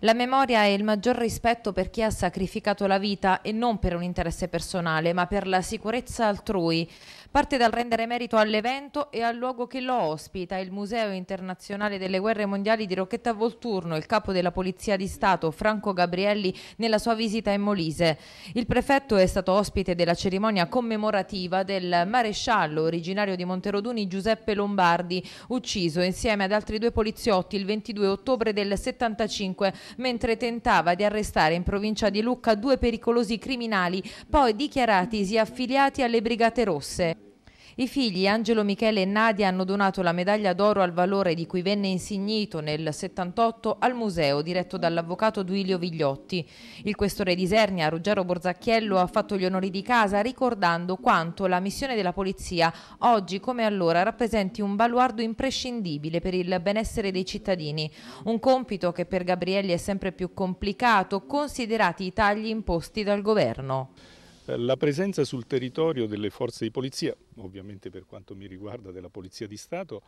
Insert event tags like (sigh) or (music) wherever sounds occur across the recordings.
La memoria è il maggior rispetto per chi ha sacrificato la vita e non per un interesse personale, ma per la sicurezza altrui. Parte dal rendere merito all'evento e al luogo che lo ospita, il Museo Internazionale delle Guerre Mondiali di Rocchetta Volturno, il capo della Polizia di Stato Franco Gabrielli nella sua visita in Molise. Il prefetto è stato ospite della cerimonia commemorativa del maresciallo originario di Monteroduni Giuseppe Lombardi, ucciso insieme ad altri due poliziotti il 22 ottobre del 75 mentre tentava di arrestare in provincia di Lucca due pericolosi criminali, poi dichiaratisi affiliati alle Brigate Rosse. I figli Angelo Michele e Nadia hanno donato la medaglia d'oro al valore di cui venne insignito nel 78 al museo diretto dall'avvocato Duilio Vigliotti. Il questore di Isernia, Ruggero Borzacchiello, ha fatto gli onori di casa ricordando quanto la missione della polizia oggi come allora rappresenti un baluardo imprescindibile per il benessere dei cittadini. Un compito che per Gabrielli è sempre più complicato considerati i tagli imposti dal governo. La presenza sul territorio delle forze di polizia, ovviamente per quanto mi riguarda della Polizia di Stato,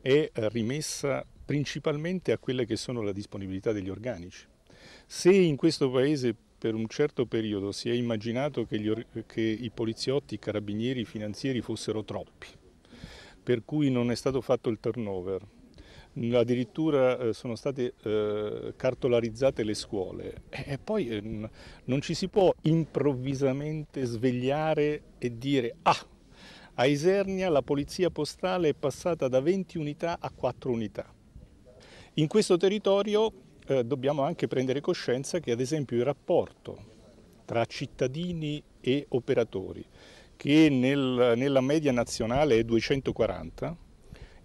è rimessa principalmente a quelle che sono la disponibilità degli organici. Se in questo Paese per un certo periodo si è immaginato che, gli, che i poliziotti, i carabinieri, i finanzieri fossero troppi, per cui non è stato fatto il turnover, addirittura eh, sono state eh, cartolarizzate le scuole e poi eh, non ci si può improvvisamente svegliare e dire ah, a Isernia la polizia postale è passata da 20 unità a 4 unità. In questo territorio eh, dobbiamo anche prendere coscienza che ad esempio il rapporto tra cittadini e operatori, che nel, nella media nazionale è 240,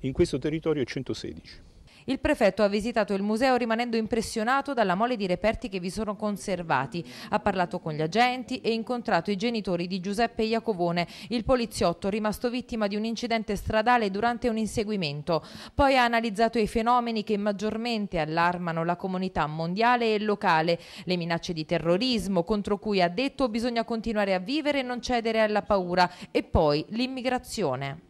in questo territorio è 116. Il prefetto ha visitato il museo rimanendo impressionato dalla mole di reperti che vi sono conservati. Ha parlato con gli agenti e incontrato i genitori di Giuseppe Iacovone, il poliziotto rimasto vittima di un incidente stradale durante un inseguimento. Poi ha analizzato i fenomeni che maggiormente allarmano la comunità mondiale e locale, le minacce di terrorismo contro cui ha detto bisogna continuare a vivere e non cedere alla paura e poi l'immigrazione.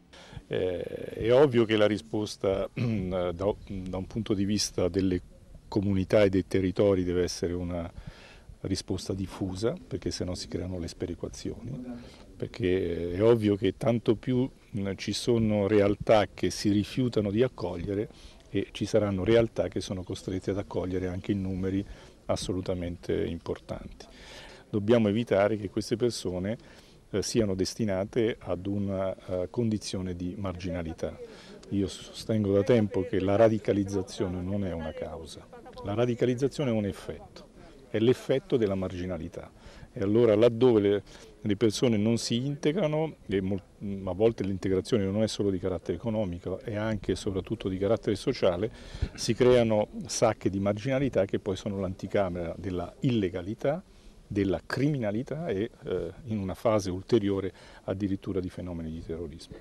Eh, è ovvio che la risposta (clears throat) eh, da, da, un punto di vista delle comunità e dei territori deve essere una risposta diffusa, perché se no si creano le sperequazioni, perché eh, è ovvio che tanto più ci sono realtà che si rifiutano di accogliere e ci saranno realtà che sono costrette ad accogliere anche in numeri assolutamente importanti. Dobbiamo evitare che queste persone eh, siano destinate ad una eh, condizione di marginalità. Io sostengo da tempo che la radicalizzazione non è una causa, la radicalizzazione è un effetto, è l'effetto della marginalità. E allora laddove le, persone non si integrano, mm, a volte l'integrazione non è solo di carattere economico, è anche e soprattutto di carattere sociale, si creano sacche di marginalità che poi sono l'anticamera della illegalità, della criminalità e eh, in una fase ulteriore addirittura di fenomeni di terrorismo.